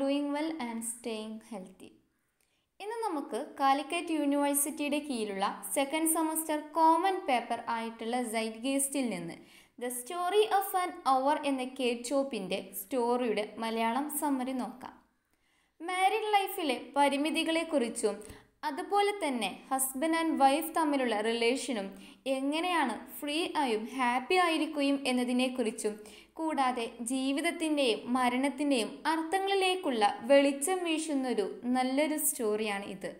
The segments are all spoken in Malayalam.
doing well and staying healthy ഇന്ന് നമുക്ക് കാലിക്കറ്റ് യൂണിവേഴ്സിറ്റിയുടെ കീഴിലുള്ള സെക്കൻഡ് സെമസ്റ്റർ കോമൺ പേപ്പർ ആയിട്ടുള്ള ഗേസ്റ്റിൽ നിന്ന് the story of an hour എന്ന കേച്ചോപ്പിൻ്റെ സ്റ്റോറിയുടെ മലയാളം സമ്മറി നോക്കാം മാരിഡ് ലൈഫിലെ പരിമിതികളെക്കുറിച്ചും അതുപോലെ തന്നെ ഹസ്ബൻഡ് ആൻഡ് വൈഫ് തമ്മിലുള്ള റിലേഷനും എങ്ങനെയാണ് ഫ്രീ ആയും ഹാപ്പി ആയിരിക്കുകയും എന്നതിനെക്കുറിച്ചും കൂടാതെ ജീവിതത്തിൻ്റെയും മരണത്തിൻ്റെയും അർത്ഥങ്ങളിലേക്കുള്ള വെളിച്ചം വീശുന്നൊരു നല്ലൊരു സ്റ്റോറിയാണ് ഇത്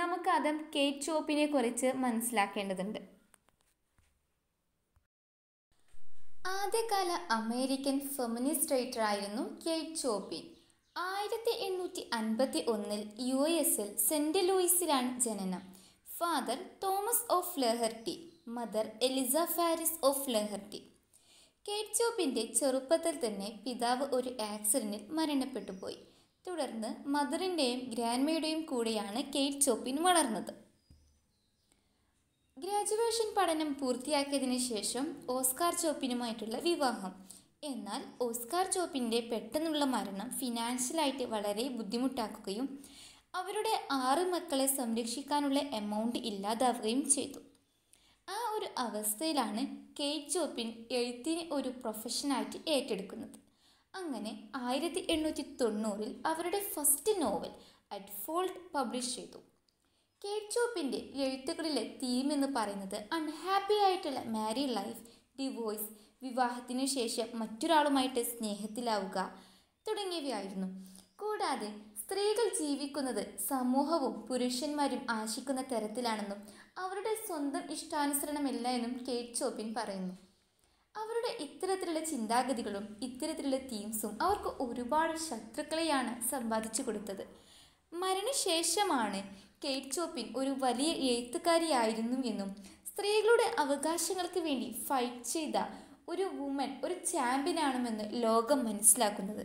നമുക്ക് അതം കേറ്റ് ചോപ്പിനെ കുറിച്ച് മനസ്സിലാക്കേണ്ടതുണ്ട് ആദ്യകാല അമേരിക്കൻ ഫെമിനിസ്റ്റ് ആയിരുന്നു കേറ്റ് ചോപ്പിൻ ആയിരത്തി എണ്ണൂറ്റി അൻപത്തി ഒന്നിൽ യു എസിൽ സെൻറ് ലൂയിസിലാണ് ജനനം father Thomas O'Flaherty mother Eliza Faris O'Flaherty കേറ്റ്ചോപ്പിൻ്റെ ചെറുപ്പത്തിൽ തന്നെ പിതാവ് ഒരു ആക്സിഡൻറ്റിൽ മരണപ്പെട്ടു പോയി തുടർന്ന് മദറിൻ്റെയും ഗ്രാൻഡ്മയുടെയും കൂടെയാണ് കേറ്റ് ചോപ്പിൻ വളർന്നത് ഗ്രാജുവേഷൻ പഠനം പൂർത്തിയാക്കിയതിനു ശേഷം ഓസ്കാർ ചോപ്പിനുമായിട്ടുള്ള വിവാഹം എന്നാൽ ഓസ്കാർ ചോപ്പിൻ്റെ പെട്ടെന്നുള്ള മരണം ഫിനാൻഷ്യലായിട്ട് വളരെ ബുദ്ധിമുട്ടാക്കുകയും അവരുടെ ആറ് മക്കളെ സംരക്ഷിക്കാനുള്ള എമൗണ്ട് ഇല്ലാതാവുകയും ചെയ്തു ആ ഒരു അവസ്ഥയിലാണ് കേറ്റ് ചോപ്പിൻ എഴുത്തിനെ ഒരു പ്രൊഫഷനായിട്ട് ഏറ്റെടുക്കുന്നത് അങ്ങനെ ആയിരത്തി എണ്ണൂറ്റി തൊണ്ണൂറിൽ അവരുടെ first novel at fault publish ചെയ്തു കേറ്റ് ചോപ്പിൻ്റെ എഴുത്തുകളിലെ തീം എന്ന് പറയുന്നത് അൺഹാപ്പി ആയിട്ടുള്ള മാരി ലൈഫ് ഡിവോഴ്സ് വിവാഹത്തിനു ശേഷം മറ്റൊരാളുമായിട്ട് സ്നേഹത്തിലാവുക തുടങ്ങിയവയായിരുന്നു കൂടാതെ സ്ത്രീകൾ ജീവിക്കുന്നത് സമൂഹവും പുരുഷന്മാരും ആശിക്കുന്ന തരത്തിലാണെന്നും അവരുടെ സ്വന്തം ഇഷ്ടാനുസരണമല്ല എന്നും കേറ്റ് ചോപ്പിൻ പറയുന്നു അവരുടെ ഇത്തരത്തിലുള്ള ചിന്താഗതികളും ഇത്തരത്തിലുള്ള തീംസും അവർക്ക് ഒരുപാട് ശത്രുക്കളെയാണ് സമ്പാദിച്ചു കൊടുത്തത് മരണശേഷമാണ് കേറ്റ് ചോപ്പിൻ ഒരു വലിയ എഴുത്തുകാരിയായിരുന്നു എന്നും സ്ത്രീകളുടെ അവകാശങ്ങൾക്ക് വേണ്ടി ഫൈറ്റ് ചെയ്ത ഒരു വുമൺ ഒരു ചാമ്പ്യനാണെന്ന് ലോകം മനസ്സിലാക്കുന്നത്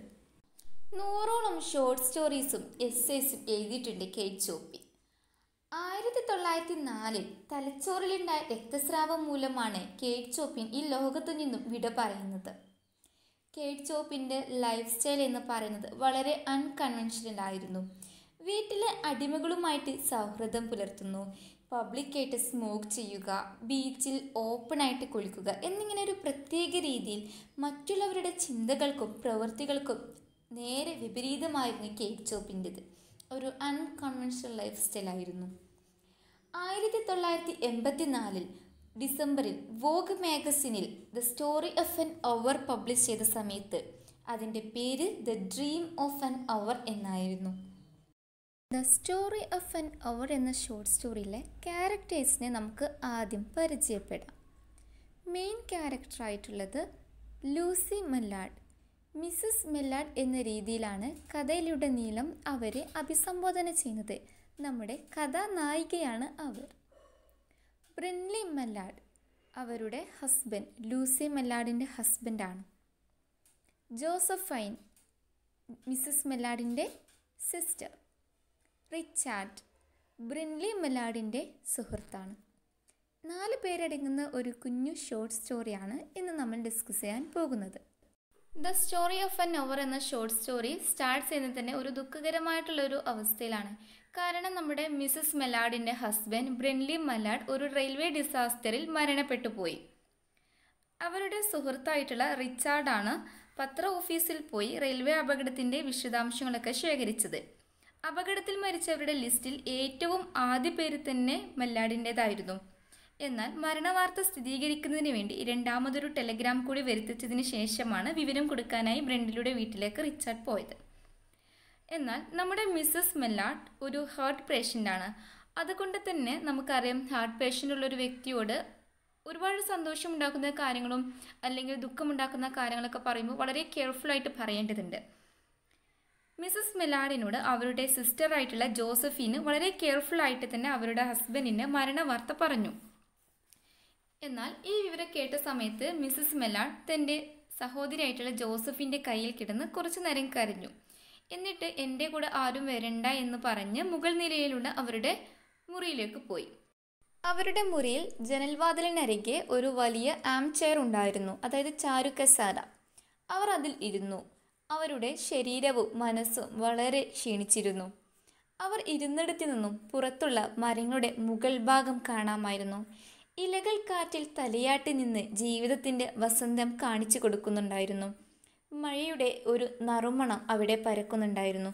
നൂറോളം ഷോർട്ട് സ്റ്റോറീസും എസ്സേസും എഴുതിയിട്ടുണ്ട് കെ ചോപ്പി ആയിരത്തി തൊള്ളായിരത്തി നാലിൽ തലച്ചോറിലുണ്ടായ രക്തസ്രാവം മൂലമാണ് കേറ്റ് ചോപ്പിൻ ഈ ലോകത്തു നിന്നും വിട പറയുന്നത് കേറ്റ് ചോപ്പിൻ്റെ ലൈഫ് സ്റ്റൈൽ എന്ന് പറയുന്നത് വളരെ അൺകൺവെൻഷനൽ ആയിരുന്നു വീട്ടിലെ അടിമകളുമായിട്ട് സൗഹൃദം പുലർത്തുന്നു പബ്ലിക്കായിട്ട് സ്മോക്ക് ചെയ്യുക ബീച്ചിൽ ഓപ്പണായിട്ട് കുളിക്കുക എന്നിങ്ങനെ ഒരു പ്രത്യേക രീതിയിൽ മറ്റുള്ളവരുടെ ചിന്തകൾക്കും പ്രവൃത്തികൾക്കും നേരെ വിപരീതമായിരുന്നു കേക്ക് ചോപ്പിൻ്റെത് ഒരു അൺകൺവെൻഷണൽ ലൈഫ് സ്റ്റൈലായിരുന്നു ആയിരത്തി തൊള്ളായിരത്തി എൺപത്തി നാലിൽ ഡിസംബറിൽ വോഗ് മാഗസിനിൽ the story of an hour publish ചെയ്ത സമയത്ത് അതിൻ്റെ പേര് the dream of an hour എന്നായിരുന്നു the story of an hour എന്ന ഷോർട്ട് സ്റ്റോറിയിലെ ക്യാരക്ടേഴ്സിനെ നമുക്ക് ആദ്യം പരിചയപ്പെടാം മെയിൻ ക്യാരക്ടറായിട്ടുള്ളത് ലൂസി മെല്ലാഡ് മിസ്സസ് മെല്ലാഡ് എന്ന രീതിയിലാണ് കഥയിലൂടെ നീളം അവരെ അഭിസംബോധന ചെയ്യുന്നത് നമ്മുടെ കഥാനായികയാണ് അവർ ബ്രിൻലി മെല്ലാഡ് അവരുടെ ഹസ്ബൻഡ് ലൂസി മെല്ലാഡിൻ്റെ ഹസ്ബൻഡാണ് ജോസഫൈൻ മിസ്സസ് മെല്ലാഡിൻ്റെ സിസ്റ്റർ റിച്ചാർഡ് ബ്രിൻലി മെലാഡിൻ്റെ സുഹൃത്താണ് നാല് പേരടങ്ങുന്ന ഒരു കുഞ്ഞു ഷോർട്ട് സ്റ്റോറിയാണ് ഇന്ന് നമ്മൾ ഡിസ്കസ് ചെയ്യാൻ പോകുന്നത് the story of an hour എന്ന ഷോർട്ട് സ്റ്റോറി സ്റ്റാർട്ട് ചെയ്യുന്നത് തന്നെ ഒരു ദുഃഖകരമായിട്ടുള്ളൊരു അവസ്ഥയിലാണ് കാരണം നമ്മുടെ മിസസ് മെലാഡിൻ്റെ ഹസ്ബൻഡ് ബ്രിൻലി മെലാഡ് ഒരു റെയിൽവേ ഡിസാസ്റ്ററിൽ മരണപ്പെട്ടു പോയി അവരുടെ സുഹൃത്തായിട്ടുള്ള റിച്ചാർഡാണ് പത്ര ഓഫീസിൽ പോയി റെയിൽവേ അപകടത്തിൻ്റെ വിശദാംശങ്ങളൊക്കെ ശേഖരിച്ചത് അപകടത്തിൽ മരിച്ചവരുടെ ലിസ്റ്റിൽ ഏറ്റവും ആദ്യ പേര് തന്നെ മല്ലാടിൻ്റെതായിരുന്നു എന്നാൽ മരണവാർത്ത സ്ഥിരീകരിക്കുന്നതിന് വേണ്ടി രണ്ടാമതൊരു ടെലഗ്രാം കൂടി വരുത്തിച്ചതിന് ശേഷമാണ് വിവരം കൊടുക്കാനായി ബ്രണ്ടിലൂടെ വീട്ടിലേക്ക് റിച്ചാർഡ് പോയത് എന്നാൽ നമ്മുടെ മിസ്സസ് മെല്ലാട്ട് ഒരു ഹാർട്ട് പേഷ്യൻ്റാണ് അതുകൊണ്ട് തന്നെ നമുക്കറിയാം ഹാർട്ട് പേഷ്യൻ്റുള്ള ഒരു വ്യക്തിയോട് ഒരുപാട് സന്തോഷമുണ്ടാക്കുന്ന കാര്യങ്ങളും അല്ലെങ്കിൽ ദുഃഖമുണ്ടാക്കുന്ന കാര്യങ്ങളൊക്കെ പറയുമ്പോൾ വളരെ കെയർഫുള്ളായിട്ട് പറയേണ്ടതുണ്ട് മിസസ് മെലാഡിനോട് അവരുടെ സിസ്റ്ററായിട്ടുള്ള ജോസഫീന് വളരെ കെയർഫുൾ ആയിട്ട് തന്നെ അവരുടെ ഹസ്ബൻഡിന് മരണവാർത്ത പറഞ്ഞു എന്നാൽ ഈ വിവരം കേട്ട സമയത്ത് മിസസ് മെലാഡ് തൻ്റെ സഹോദരിയായിട്ടുള്ള ജോസഫിൻ്റെ കയ്യിൽ കിടന്ന് കുറച്ചു നേരം കരഞ്ഞു എന്നിട്ട് എൻ്റെ കൂടെ ആരും വരണ്ട എന്ന് പറഞ്ഞ് മുകൾ നിലയിലുള്ള അവരുടെ മുറിയിലേക്ക് പോയി അവരുടെ മുറിയിൽ ജനൽവാതിലിനരികെ ഒരു വലിയ ആം ചെയർ ഉണ്ടായിരുന്നു അതായത് ചാരുക്കസാര അവർ അതിൽ ഇരുന്നു അവരുടെ ശരീരവും മനസ്സും വളരെ ക്ഷീണിച്ചിരുന്നു അവർ ഇരുന്നിടത്തു നിന്നും പുറത്തുള്ള മരങ്ങളുടെ മുകൾ ഭാഗം കാണാമായിരുന്നു ഇലകൾ കാറ്റിൽ തലയാട്ടി നിന്ന് ജീവിതത്തിൻ്റെ വസന്തം കാണിച്ചു കൊടുക്കുന്നുണ്ടായിരുന്നു മഴയുടെ ഒരു നറുമണം അവിടെ പരക്കുന്നുണ്ടായിരുന്നു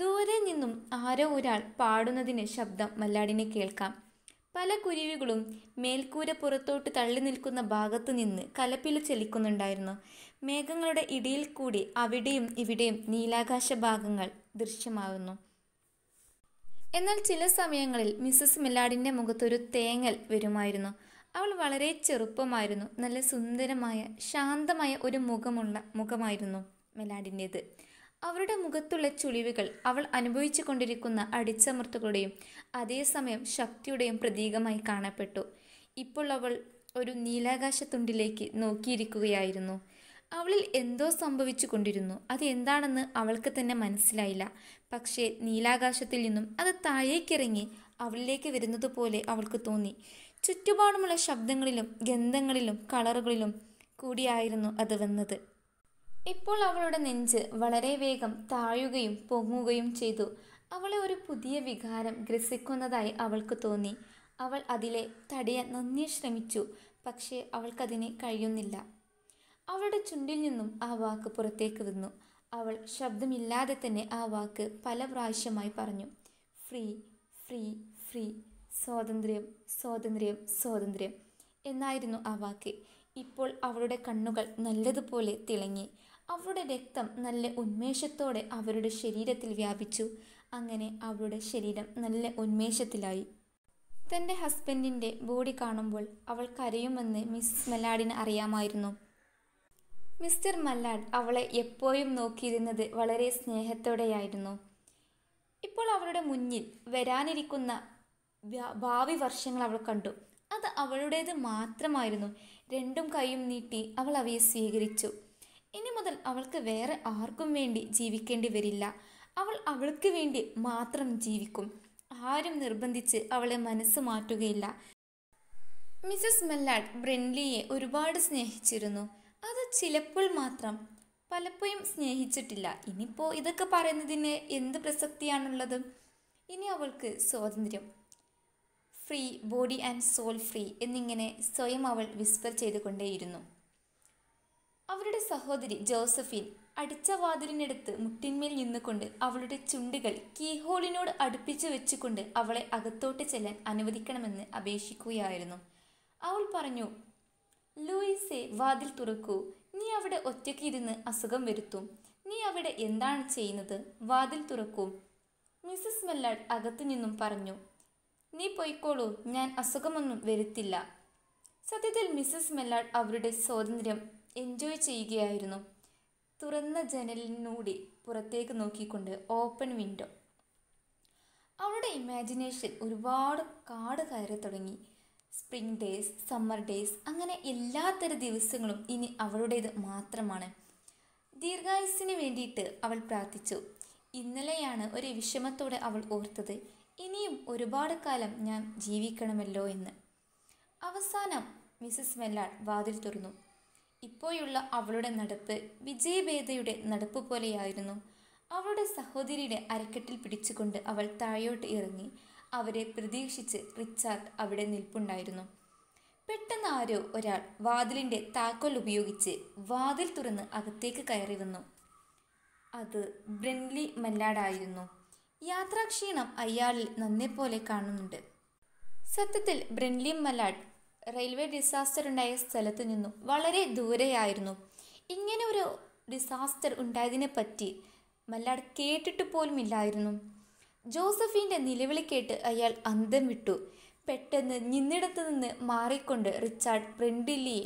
ദൂരെ നിന്നും ആരോ ഒരാൾ പാടുന്നതിന് ശബ്ദം മല്ലാടിനെ കേൾക്കാം പല കുരുവികളും മേൽക്കൂര പുറത്തോട്ട് തള്ളി നിൽക്കുന്ന ഭാഗത്തു നിന്ന് കലപ്പില ചലിക്കുന്നുണ്ടായിരുന്നു മേഘങ്ങളുടെ ഇടിയിൽ കൂടി അവിടെയും ഇവിടെയും നീലാകാശ ഭാഗങ്ങൾ ദൃശ്യമാകുന്നു എന്നാൽ ചില സമയങ്ങളിൽ മിസ്സസ് മിലാഡിൻ്റെ മുഖത്തൊരു തേങ്ങൽ വരുമായിരുന്നു അവൾ വളരെ ചെറുപ്പമായിരുന്നു നല്ല സുന്ദരമായ ശാന്തമായ ഒരു മുഖമുള്ള മുഖമായിരുന്നു മെലാഡിൻ്റേത് അവരുടെ മുഖത്തുള്ള ചുളിവുകൾ അവൾ അനുഭവിച്ചു കൊണ്ടിരിക്കുന്ന അടിച്ചമർത്തുകളുടെയും അതേസമയം ശക്തിയുടെയും പ്രതീകമായി കാണപ്പെട്ടു ഇപ്പോൾ അവൾ ഒരു നീലാകാശ തുണ്ടിലേക്ക് നോക്കിയിരിക്കുകയായിരുന്നു അവളിൽ എന്തോ സംഭവിച്ചു കൊണ്ടിരുന്നു അത് എന്താണെന്ന് അവൾക്ക് തന്നെ മനസ്സിലായില്ല പക്ഷേ നീലാകാശത്തിൽ നിന്നും അത് താഴേക്കിറങ്ങി അവളിലേക്ക് വരുന്നത് പോലെ അവൾക്ക് തോന്നി ചുറ്റുപാടുമുള്ള ശബ്ദങ്ങളിലും ഗന്ധങ്ങളിലും കളറുകളിലും കൂടിയായിരുന്നു അത് വന്നത് ഇപ്പോൾ അവളുടെ നെഞ്ച് വളരെ വേഗം താഴുകയും പൊങ്ങുകയും ചെയ്തു അവളെ ഒരു പുതിയ വികാരം ഗ്രസിക്കുന്നതായി അവൾക്ക് തോന്നി അവൾ അതിലെ തടയാൻ നന്ദി ശ്രമിച്ചു പക്ഷേ അവൾക്കതിനെ കഴിയുന്നില്ല അവളുടെ ചുണ്ടിൽ നിന്നും ആ വാക്ക് പുറത്തേക്ക് വന്നു അവൾ ശബ്ദമില്ലാതെ തന്നെ ആ വാക്ക് പല പ്രാവശ്യമായി പറഞ്ഞു ഫ്രീ ഫ്രീ ഫ്രീ സ്വാതന്ത്ര്യം സ്വാതന്ത്ര്യം സ്വാതന്ത്ര്യം എന്നായിരുന്നു ആ വാക്ക് ഇപ്പോൾ അവളുടെ കണ്ണുകൾ നല്ലതുപോലെ തിളങ്ങി അവളുടെ രക്തം നല്ല ഉന്മേഷത്തോടെ അവരുടെ ശരീരത്തിൽ വ്യാപിച്ചു അങ്ങനെ അവളുടെ ശരീരം നല്ല ഉന്മേഷത്തിലായി തൻ്റെ ഹസ്ബൻഡിൻ്റെ ബോഡി കാണുമ്പോൾ അവൾ കരയുമെന്ന് മിസ് മെലാഡിന് അറിയാമായിരുന്നു മിസ്റ്റർ മല്ലാഡ് അവളെ എപ്പോഴും നോക്കിയിരുന്നത് വളരെ സ്നേഹത്തോടെയായിരുന്നു ഇപ്പോൾ അവളുടെ മുന്നിൽ വരാനിരിക്കുന്ന ഭാവി വർഷങ്ങൾ അവൾ കണ്ടു അത് അവളുടേത് മാത്രമായിരുന്നു രണ്ടും കൈയും നീട്ടി അവൾ അവയെ സ്വീകരിച്ചു ഇനി മുതൽ അവൾക്ക് വേറെ ആർക്കും വേണ്ടി ജീവിക്കേണ്ടി വരില്ല അവൾ അവൾക്ക് വേണ്ടി മാത്രം ജീവിക്കും ആരും നിർബന്ധിച്ച് അവളെ മനസ്സ് മാറ്റുകയില്ല മിസസ് മെല്ലാഡ് ബ്രെൻലിയെ ഒരുപാട് സ്നേഹിച്ചിരുന്നു അത് ചിലപ്പോൾ മാത്രം പലപ്പോഴും സ്നേഹിച്ചിട്ടില്ല ഇനിയിപ്പോൾ ഇതൊക്കെ പറയുന്നതിന് എന്ത് പ്രസക്തിയാണുള്ളത് ഇനി അവൾക്ക് സ്വാതന്ത്ര്യം free body and soul free എന്നിങ്ങനെ സ്വയം അവൾ വിസ്പർ ചെയ്തുകൊണ്ടേയിരുന്നു അവരുടെ സഹോദരി ജോസഫിൻ അടിച്ച വാതിലിനടുത്ത് മുട്ടിന്മേൽ നിന്നുകൊണ്ട് അവളുടെ ചുണ്ടുകൾ കീഹോളിനോട് അടുപ്പിച്ചു വെച്ചുകൊണ്ട് അവളെ അകത്തോട്ട് ചെല്ലാൻ അനുവദിക്കണമെന്ന് അപേക്ഷിക്കുകയായിരുന്നു അവൾ പറഞ്ഞു ലൂയിസെ വാതിൽ തുറക്കൂ നീ അവിടെ ഒറ്റയ്ക്ക് ഇരുന്ന് അസുഖം വരുത്തും നീ അവിടെ എന്താണ് ചെയ്യുന്നത് വാതിൽ തുറക്കൂ മിസ്സസ് മെല്ലാഡ് അകത്തു നിന്നും പറഞ്ഞു നീ പോയിക്കോളൂ ഞാൻ അസുഖമൊന്നും വരുത്തില്ല സത്യത്തിൽ മിസ്സസ് മെല്ലാഡ് അവരുടെ സ്വാതന്ത്ര്യം എൻജോയ് ചെയ്യുകയായിരുന്നു തുറന്ന ജനലിനൂടി പുറത്തേക്ക് നോക്കിക്കൊണ്ട് ഓപ്പൺ വിൻഡോ അവളുടെ ഇമാജിനേഷൻ ഒരുപാട് കാട് കയറി തുടങ്ങി സ്പ്രിംഗ് ഡേയ്സ് സമ്മർ ഡേയ്സ് അങ്ങനെ എല്ലാത്തര ദിവസങ്ങളും ഇനി അവളുടേത് മാത്രമാണ് ദീർഘായുസിന് വേണ്ടിയിട്ട് അവൾ പ്രാർത്ഥിച്ചു ഇന്നലെയാണ് ഒരു വിഷമത്തോടെ അവൾ ഓർത്തത് ഇനിയും ഒരുപാട് കാലം ഞാൻ ജീവിക്കണമല്ലോ എന്ന് അവസാനം മിസസ് മെല്ലാൾ വാതിൽ തുറന്നു ഇപ്പോഴുള്ള അവളുടെ നടപ്പ് വിജയഭേദയുടെ നടപ്പ് പോലെയായിരുന്നു അവളുടെ സഹോദരിയുടെ അരക്കെട്ടിൽ പിടിച്ചുകൊണ്ട് അവൾ താഴോട്ട് ഇറങ്ങി അവരെ പ്രതീക്ഷിച്ച് റിച്ചാർഡ് അവിടെ നിൽപ്പുണ്ടായിരുന്നു പെട്ടെന്ന് ആരോ ഒരാൾ വാതിലിൻ്റെ താക്കോൽ ഉപയോഗിച്ച് വാതിൽ തുറന്ന് അകത്തേക്ക് കയറി വന്നു അത് ബ്രെൻലി മല്ലാടായിരുന്നു യാത്രാക്ഷീണം അയാളിൽ നന്നേ പോലെ കാണുന്നുണ്ട് സത്യത്തിൽ ബ്രെൻലി മല്ലാഡ് റെയിൽവേ ഡിസാസ്റ്റർ ഉണ്ടായ സ്ഥലത്ത് നിന്നും വളരെ ദൂരെയായിരുന്നു ഇങ്ങനെ ഒരു ഡിസാസ്റ്റർ ഉണ്ടായതിനെ പറ്റി മല്ലാഡ് കേട്ടിട്ട് പോലുമില്ലായിരുന്നു ജോസഫിൻ്റെ നിലവിളി കേട്ട് അയാൾ അന്തം വിട്ടു പെട്ടെന്ന് നിന്നിടത്തു നിന്ന് മാറിക്കൊണ്ട് റിച്ചാർഡ് ബ്രിൻഡില്ലിയെ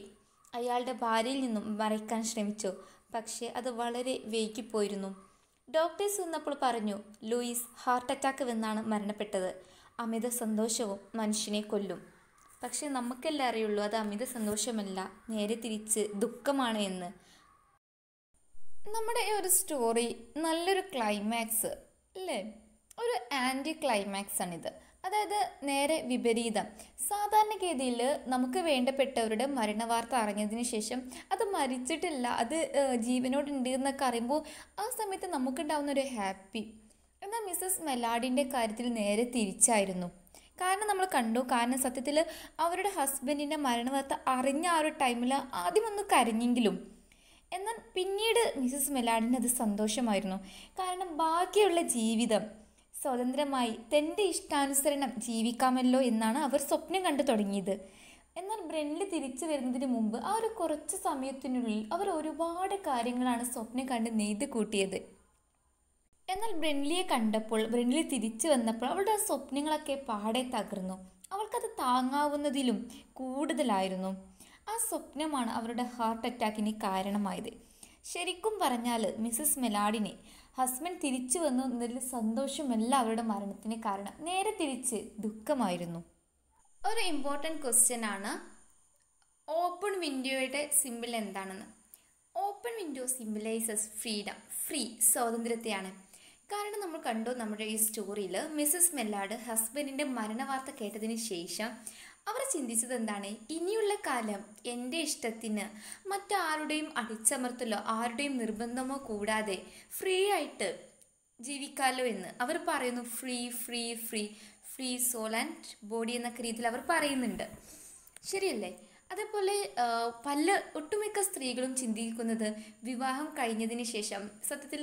അയാളുടെ ഭാര്യയിൽ നിന്നും മറയ്ക്കാൻ ശ്രമിച്ചു പക്ഷേ അത് വളരെ വൈകിപ്പോയിരുന്നു ഡോക്ടേഴ്സ് വന്നപ്പോൾ പറഞ്ഞു ലൂയിസ് ഹാർട്ട് അറ്റാക്ക് വന്നാണ് മരണപ്പെട്ടത് അമിത സന്തോഷവും മനുഷ്യനെ കൊല്ലും പക്ഷേ നമുക്കെല്ലാം അറിയുള്ളൂ അത് അമിത സന്തോഷമല്ല നേരെ തിരിച്ച് ദുഃഖമാണ് എന്ന് നമ്മുടെ ഒരു സ്റ്റോറി നല്ലൊരു ക്ലൈമാക്സ് അല്ലേ ഒരു ആൻറ്റി ക്ലൈമാക്സ് ആണിത് അതായത് നേരെ വിപരീതം സാധാരണഗതിയിൽ നമുക്ക് വേണ്ടപ്പെട്ടവരുടെ മരണവാർത്ത അറിഞ്ഞതിന് ശേഷം അത് മരിച്ചിട്ടില്ല അത് ജീവനോടുണ്ട് എന്നൊക്കെ അറിയുമ്പോൾ ആ സമയത്ത് നമുക്കുണ്ടാവുന്ന ഒരു ഹാപ്പി എന്നാൽ മിസ്സസ് മെലാഡിൻ്റെ കാര്യത്തിൽ നേരെ തിരിച്ചായിരുന്നു കാരണം നമ്മൾ കണ്ടു കാരണം സത്യത്തിൽ അവരുടെ ഹസ്ബൻഡിൻ്റെ മരണവാർത്ത അറിഞ്ഞ ആ ഒരു ടൈമിൽ ആദ്യം ഒന്ന് കരഞ്ഞെങ്കിലും എന്നാൽ പിന്നീട് മിസ്സസ് മെലാഡിന് അത് സന്തോഷമായിരുന്നു കാരണം ബാക്കിയുള്ള ജീവിതം സ്വതന്ത്രമായി തൻ്റെ ഇഷ്ടാനുസരണം ജീവിക്കാമല്ലോ എന്നാണ് അവർ സ്വപ്നം കണ്ടു തുടങ്ങിയത് എന്നാൽ ബ്രെൻലി തിരിച്ചു വരുന്നതിന് മുമ്പ് ആ ഒരു കുറച്ച് സമയത്തിനുള്ളിൽ അവർ ഒരുപാട് കാര്യങ്ങളാണ് സ്വപ്നം കണ്ട് നെയ്ത് കൂട്ടിയത് എന്നാൽ ബ്രെൻലിയെ കണ്ടപ്പോൾ ബ്രെൻലി തിരിച്ചു വന്നപ്പോൾ അവളുടെ സ്വപ്നങ്ങളൊക്കെ പാടെ തകർന്നു അവൾക്കത് താങ്ങാവുന്നതിലും കൂടുതലായിരുന്നു ആ സ്വപ്നമാണ് അവരുടെ ഹാർട്ട് അറ്റാക്കിന് കാരണമായത് ശരിക്കും പറഞ്ഞാൽ മിസ്സസ് മെലാഡിനെ ഹസ്ബൻഡ് തിരിച്ചു വന്നു എന്നതിൽ സന്തോഷമല്ല അവരുടെ മരണത്തിന് കാരണം നേരെ തിരിച്ച് ദുഃഖമായിരുന്നു ഒരു ഇമ്പോർട്ടൻറ്റ് ക്വസ്റ്റ്യൻ ആണ് ഓപ്പൺ വിൻഡോയുടെ സിമ്പിൾ എന്താണെന്ന് open window simplises freedom free സ്വാതന്ത്ര്യത്തെയാണ് കാരണം നമ്മൾ കണ്ടു നമ്മുടെ ഈ സ്റ്റോറിയിൽ മിസ്സസ് മെല്ലാട് ഹസ്ബൻഡിൻ്റെ മരണവാർത്ത കേട്ടതിന് ശേഷം അവർ ചിന്തിച്ചത് എന്താണ് ഇനിയുള്ള കാലം എൻ്റെ ഇഷ്ടത്തിന് മറ്റാരുടെയും അടിച്ചമർത്തലോ ആരുടെയും നിർബന്ധമോ കൂടാതെ ഫ്രീ ആയിട്ട് ജീവിക്കാമല്ലോ എന്ന് അവർ പറയുന്നു free free free free soul and body എന്നൊക്കെ രീതിയിൽ അവർ പറയുന്നുണ്ട് ശരിയല്ലേ അതേപോലെ പല ഒട്ടുമിക്ക സ്ത്രീകളും ചിന്തിക്കുന്നത് വിവാഹം കഴിഞ്ഞതിന് ശേഷം സത്യത്തിൽ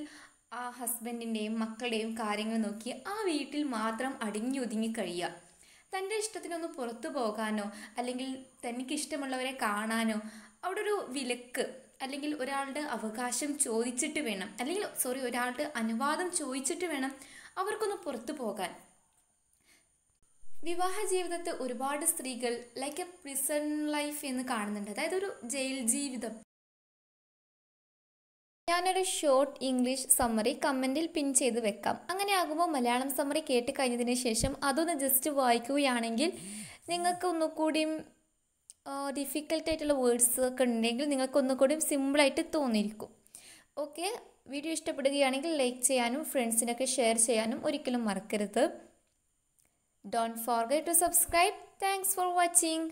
ആ ഹസ്ബൻഡിൻ്റെയും മക്കളുടെയും കാര്യങ്ങൾ നോക്കി ആ വീട്ടിൽ മാത്രം അടിഞ്ഞൊതുങ്ങി കഴിയുക തൻ്റെ ഇഷ്ടത്തിനൊന്ന് പുറത്തു പോകാനോ അല്ലെങ്കിൽ ഇഷ്ടമുള്ളവരെ കാണാനോ അവിടെ ഒരു വിലക്ക് അല്ലെങ്കിൽ ഒരാളുടെ അവകാശം ചോദിച്ചിട്ട് വേണം അല്ലെങ്കിൽ സോറി ഒരാളുടെ അനുവാദം ചോദിച്ചിട്ട് വേണം അവർക്കൊന്ന് പുറത്തു പോകാൻ വിവാഹ ജീവിതത്തെ ഒരുപാട് സ്ത്രീകൾ ലൈക്ക് എ പ്രിസൺ ലൈഫ് എന്ന് കാണുന്നുണ്ട് അതായത് ഒരു ജയിൽ ജീവിതം ഞാനൊരു ഷോർട്ട് ഇംഗ്ലീഷ് സമ്മറി കമൻറ്റിൽ പിൻ ചെയ്ത് വെക്കാം അങ്ങനെ ആകുമ്പോൾ മലയാളം സമ്മറി കേട്ട് കഴിഞ്ഞതിന് ശേഷം അതൊന്ന് ജസ്റ്റ് വായിക്കുകയാണെങ്കിൽ നിങ്ങൾക്ക് ഒന്നുകൂടിയും ഡിഫിക്കൽട്ടായിട്ടുള്ള വേർഡ്സ് ഒക്കെ ഉണ്ടെങ്കിൽ നിങ്ങൾക്ക് ഒന്നുകൂടിയും സിമ്പിളായിട്ട് തോന്നിയിരിക്കും ഓക്കെ വീഡിയോ ഇഷ്ടപ്പെടുകയാണെങ്കിൽ ലൈക്ക് ചെയ്യാനും ഫ്രണ്ട്സിനൊക്കെ ഷെയർ ചെയ്യാനും ഒരിക്കലും മറക്കരുത് don't forget to subscribe thanks for watching